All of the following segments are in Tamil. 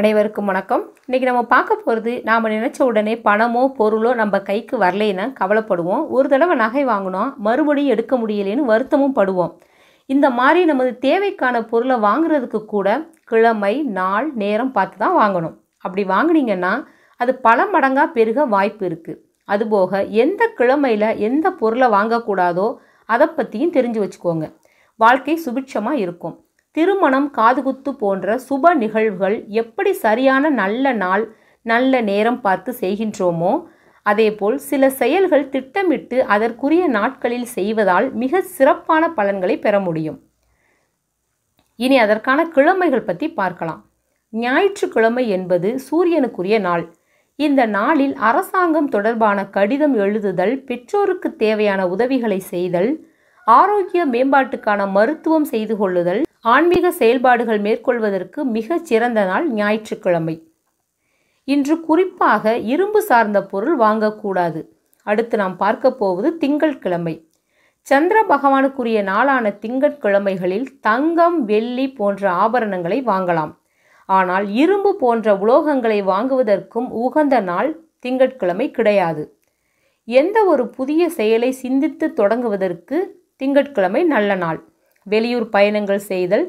அனைவருக்கும் வணக்கம் இன்றைக்கி நம்ம பார்க்க போகிறது நாம் நினச்ச உடனே பணமோ பொருளோ நம்ம கைக்கு வரலைன்னா கவலைப்படுவோம் ஒரு தடவை நகை வாங்கினோம் மறுபடியும் எடுக்க முடியலைன்னு வருத்தமும் படுவோம் இந்த மாதிரி நமது தேவைக்கான பொருளை வாங்குறதுக்கு கூட கிழமை நாள் நேரம் பார்த்து தான் வாங்கணும் அப்படி வாங்கினீங்கன்னா அது பல மடங்காக பெருக வாய்ப்பு இருக்குது அதுபோக எந்த கிழமையில் எந்த பொருளை வாங்கக்கூடாதோ அதை பற்றியும் தெரிஞ்சு வச்சுக்கோங்க வாழ்க்கை சுபிட்சமாக இருக்கும் திருமணம் காதுகுத்து போன்ற சுப நிகழ்வுகள் எப்படி சரியான நல்ல நாள் நல்ல நேரம் பார்த்து செய்கின்றோமோ அதேபோல் சில செயல்கள் திட்டமிட்டு அதற்குரிய நாட்களில் செய்வதால் மிக சிறப்பான பலன்களை பெற முடியும் இனி அதற்கான கிழமைகள் பற்றி பார்க்கலாம் ஞாயிற்றுக்கிழமை என்பது சூரியனுக்குரிய நாள் இந்த நாளில் அரசாங்கம் தொடர்பான கடிதம் எழுதுதல் பெற்றோருக்கு தேவையான உதவிகளை செய்தல் ஆரோக்கிய மேம்பாட்டுக்கான மருத்துவம் செய்து கொள்ளுதல் ஆன்மீக செயல்பாடுகள் மேற்கொள்வதற்கு மிகச் சிறந்த நாள் ஞாயிற்றுக்கிழமை இன்று குறிப்பாக இரும்பு சார்ந்த பொருள் வாங்கக்கூடாது அடுத்து நாம் பார்க்க போவது திங்கள் கிழமை சந்திர பகவானுக்குரிய நாளான திங்கட்கிழமைகளில் தங்கம் வெள்ளி போன்ற ஆபரணங்களை வாங்கலாம் ஆனால் இரும்பு போன்ற உலோகங்களை வாங்குவதற்கும் உகந்த நாள் திங்கட்கிழமை கிடையாது எந்த ஒரு புதிய செயலை சிந்தித்து தொடங்குவதற்கு திங்கட்கிழமை நல்ல நாள் வெளியூர் பயணங்கள் செய்தல்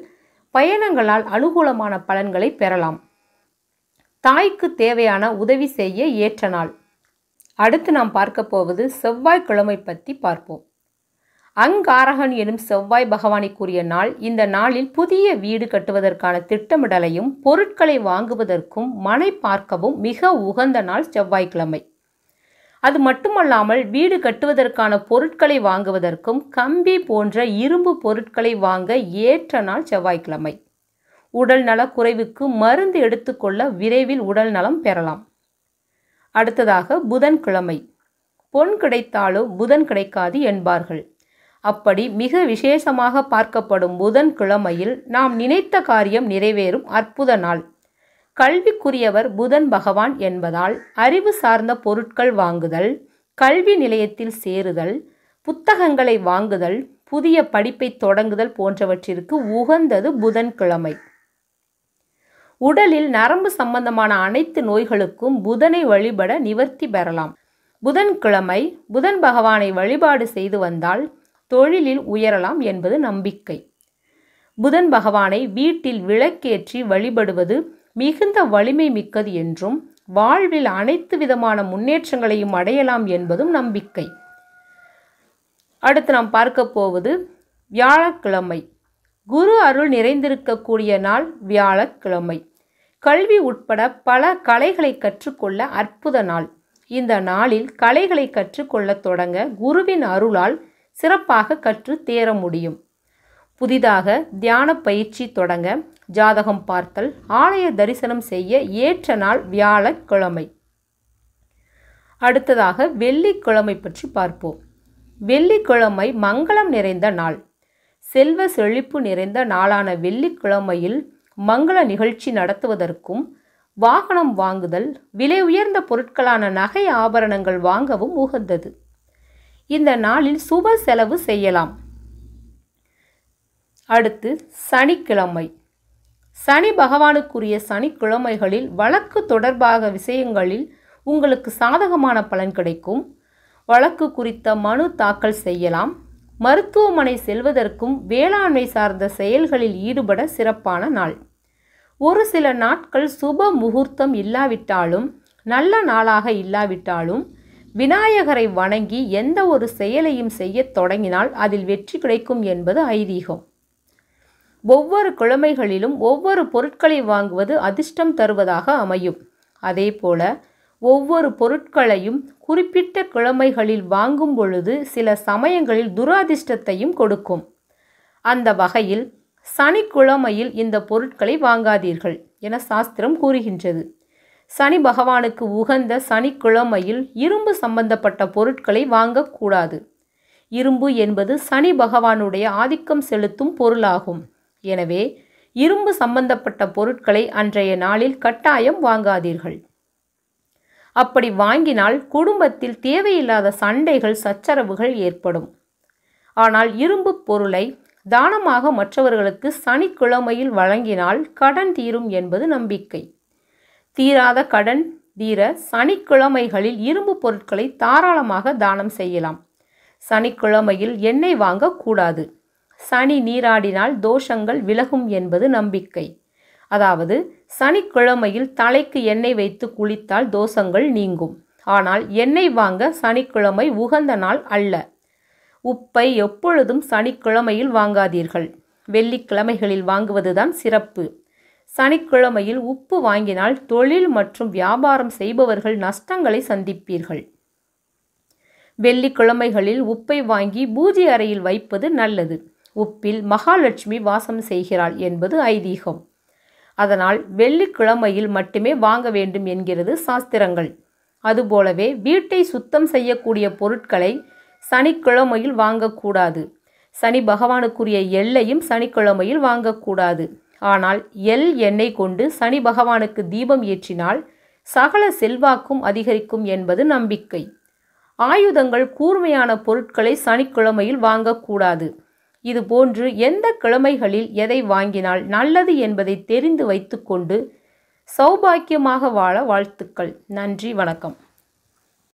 பயணங்களால் அனுகூலமான பலன்களை பெறலாம் தாய்க்கு தேவையான உதவி செய்ய ஏற்ற நாள் அடுத்து நாம் பார்க்க போவது செவ்வாய்க்கிழமை பற்றி பார்ப்போம் அங்காரகன் எனும் செவ்வாய் கூறிய நாள் இந்த நாளில் புதிய வீடு கட்டுவதற்கான திட்டமிடலையும் பொருட்களை வாங்குவதற்கும் மனை பார்க்கவும் மிக உகந்த நாள் செவ்வாய்க்கிழமை அது மட்டுமல்லாமல் வீடு கட்டுவதற்கான பொருட்களை வாங்குவதற்கும் கம்பி போன்ற இரும்பு பொருட்களை வாங்க ஏற்ற நாள் செவ்வாய்க்கிழமை உடல் நலக்குறைவுக்கு மருந்து எடுத்துக்கொள்ள விரைவில் உடல் நலம் பெறலாம் அடுத்ததாக புதன்கிழமை பொன் கிடைத்தாலோ புதன் கிடைக்காது என்பார்கள் அப்படி மிக விசேஷமாக பார்க்கப்படும் புதன்கிழமையில் நாம் நினைத்த காரியம் நிறைவேறும் அற்புத நாள் கல்விக்குரியவர் புதன் பகவான் என்பதால் அறிவு சார்ந்த பொருட்கள் வாங்குதல் கல்வி நிலையத்தில் சேருதல் புத்தகங்களை வாங்குதல் புதிய படிப்பை தொடங்குதல் போன்றவற்றிற்கு உகந்தது புதன்கிழமை உடலில் நரம்பு சம்பந்தமான அனைத்து நோய்களுக்கும் புதனை வழிபட நிவர்த்தி பெறலாம் புதன்கிழமை புதன் பகவானை வழிபாடு செய்து வந்தால் தொழிலில் உயரலாம் என்பது நம்பிக்கை புதன் பகவானை வீட்டில் விளக்கேற்றி வழிபடுவது மிகுந்த வலிமை மிக்கது என்றும் வாழ்வில் அனைத்து விதமான முன்னேற்றங்களையும் அடையலாம் என்பதும் நம்பிக்கை அடுத்து நாம் பார்க்க போவது வியாழக்கிழமை குரு அருள் நிறைந்திருக்கக்கூடிய நாள் வியாழக்கிழமை கல்வி உட்பட பல கலைகளை கற்றுக்கொள்ள அற்புத நாள் இந்த நாளில் கலைகளை கற்றுக்கொள்ள தொடங்க குருவின் அருளால் சிறப்பாக கற்று தேர முடியும் புதிதாக தியான பயிற்சி தொடங்க ஜாதகம் பார்த்தல் ஆலய தரிசனம் செய்ய ஏற்ற நாள் வியாழக்கிழமை அடுத்ததாக வெள்ளிக்கிழமை பற்றி பார்ப்போம் வெள்ளிக்கிழமை மங்களம் நிறைந்த நாள் செல்வ செழிப்பு நிறைந்த நாளான வெள்ளிக்கிழமையில் மங்கள நிகழ்ச்சி நடத்துவதற்கும் வாகனம் வாங்குதல் விலை உயர்ந்த பொருட்களான நகை ஆபரணங்கள் வாங்கவும் உகந்தது இந்த நாளில் சுப செலவு செய்யலாம் அடுத்து சனிக்கிழமை சனி பகவானுக்குரிய சனிக்கிழமைகளில் வழக்கு தொடர்பாக விஷயங்களில் உங்களுக்கு சாதகமான பலன் கிடைக்கும் வழக்கு குறித்த மனு தாக்கல் செய்யலாம் மருத்துவமனை செல்வதற்கும் வேளாண்மை சார்ந்த செயல்களில் ஈடுபட சிறப்பான நாள் ஒரு சில நாட்கள் சுப முகூர்த்தம் இல்லாவிட்டாலும் நல்ல நாளாக இல்லாவிட்டாலும் விநாயகரை வணங்கி எந்த ஒரு செயலையும் செய்யத் தொடங்கினால் அதில் வெற்றி கிடைக்கும் என்பது ஐதீகம் ஒவ்வொரு கிழமைகளிலும் ஒவ்வொரு பொருட்களை வாங்குவது அதிர்ஷ்டம் தருவதாக அமையும் அதேபோல ஒவ்வொரு பொருட்களையும் குறிப்பிட்ட கிழமைகளில் வாங்கும் பொழுது சில சமயங்களில் துராதிர்ஷ்டத்தையும் கொடுக்கும் அந்த வகையில் குழமையில் இந்த பொருட்களை வாங்காதீர்கள் என சாஸ்திரம் கூறுகின்றது சனி பகவானுக்கு உகந்த குழமையில் இரும்பு சம்பந்தப்பட்ட பொருட்களை வாங்கக்கூடாது இரும்பு என்பது சனி பகவானுடைய ஆதிக்கம் செலுத்தும் பொருளாகும் எனவே இரும்பு சம்பந்தப்பட்ட பொருட்களை அன்றைய நாளில் கட்டாயம் வாங்காதீர்கள் அப்படி வாங்கினால் குடும்பத்தில் தேவையில்லாத சண்டைகள் சச்சரவுகள் ஏற்படும் ஆனால் இரும்பு பொருளை தானமாக மற்றவர்களுக்கு சனிக்கிழமையில் வழங்கினால் கடன் தீரும் என்பது நம்பிக்கை தீராத கடன் தீர சனிக்கிழமைகளில் இரும்பு பொருட்களை தாராளமாக தானம் செய்யலாம் சனிக்கிழமையில் எண்ணெய் வாங்கக்கூடாது சனி நீராடினால் தோஷங்கள் விலகும் என்பது நம்பிக்கை அதாவது சனிக்கிழமையில் தலைக்கு எண்ணெய் வைத்து குளித்தால் தோஷங்கள் நீங்கும் ஆனால் எண்ணெய் வாங்க சனிக்கிழமை உகந்த நாள் அல்ல உப்பை எப்பொழுதும் சனிக்கிழமையில் வாங்காதீர்கள் வெள்ளிக்கிழமைகளில் வாங்குவதுதான் சிறப்பு சனிக்கிழமையில் உப்பு வாங்கினால் தொழில் மற்றும் வியாபாரம் செய்பவர்கள் நஷ்டங்களை சந்திப்பீர்கள் வெள்ளிக்கிழமைகளில் உப்பை வாங்கி பூஜை அறையில் வைப்பது நல்லது உப்பில் மகாலட்சுமி வாசம் செய்கிறாள் என்பது ஐதீகம் அதனால் வெள்ளிக்கிழமையில் மட்டுமே வாங்க வேண்டும் என்கிறது சாஸ்திரங்கள் அதுபோலவே வீட்டை சுத்தம் செய்யக்கூடிய பொருட்களை சனிக்கிழமையில் வாங்கக்கூடாது சனி பகவானுக்குரிய எல்லையும் சனிக்கிழமையில் வாங்கக்கூடாது ஆனால் எல் எண்ணெய் கொண்டு சனி பகவானுக்கு தீபம் ஏற்றினால் சகல செல்வாக்கும் அதிகரிக்கும் என்பது நம்பிக்கை ஆயுதங்கள் கூர்மையான பொருட்களை சனிக்கிழமையில் வாங்கக்கூடாது இது போன்று எந்த கிழமைகளில் எதை வாங்கினால் நல்லது என்பதை தெரிந்து வைத்துக்கொண்டு சௌபாக்கியமாக வாழ வாழ்த்துக்கள் நன்றி வணக்கம்